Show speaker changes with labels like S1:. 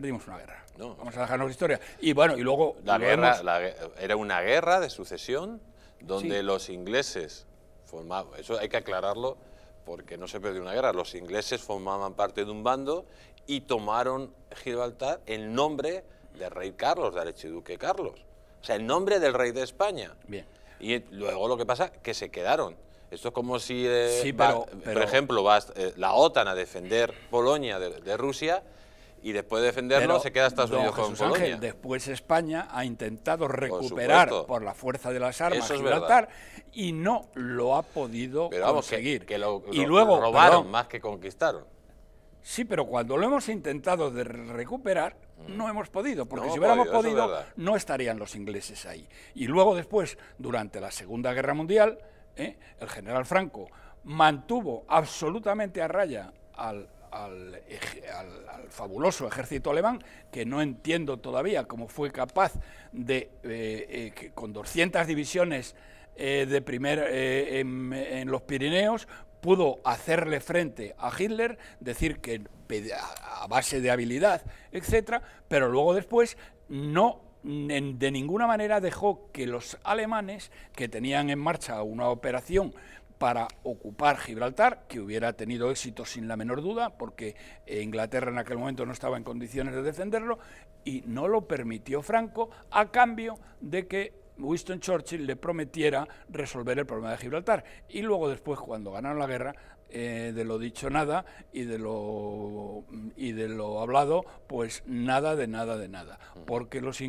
S1: perdimos una guerra. Vamos a dejarnos historia. Y bueno, y luego... La guerra,
S2: era una guerra de sucesión donde los ingleses formaban... Eso hay que aclararlo porque no se perdió una guerra. Los ingleses formaban parte de un bando y tomaron Gibraltar en nombre del rey Carlos, del archiduque Carlos. O sea, en nombre del rey de España. Bien. Y luego lo que pasa que se quedaron. Esto es como si, eh, por ejemplo, vas eh, la OTAN a defender Polonia de, de Rusia y después de defenderlo se queda Estados Unidos con Polonia.
S1: después España ha intentado recuperar por, la fuerza de las armas Gibraltar y no lo ha podido vamos, conseguir. Que,
S2: lo, y luego robaron más que conquistaron.
S1: Sí, pero cuando lo hemos intentado de recuperar, mm. no hemos podido, porque si hubiéramos podido, no estarían los ingleses ahí. Y luego después, durante la Segunda Guerra Mundial, ¿eh? el general Franco mantuvo absolutamente a raya al al, fabuloso ejército alemán, que no entiendo todavía cómo fue capaz de, eh, eh, con 200 divisiones eh, de primer, en, los Pirineos, pudo hacerle frente a Hitler, decir que a base de habilidad, etcétera, pero luego después no de ninguna manera dejó que los alemanes, que tenían en marcha una operación para ocupar Gibraltar, que hubiera tenido éxito sin la menor duda, porque eh, Inglaterra en aquel momento no estaba en condiciones de defenderlo, y no lo permitió Franco a cambio de que Winston Churchill le prometiera resolver el problema de Gibraltar. Y luego después, cuando ganaron la guerra, eh, de lo dicho nada y de lo, y de lo hablado, pues nada de nada de nada. Porque los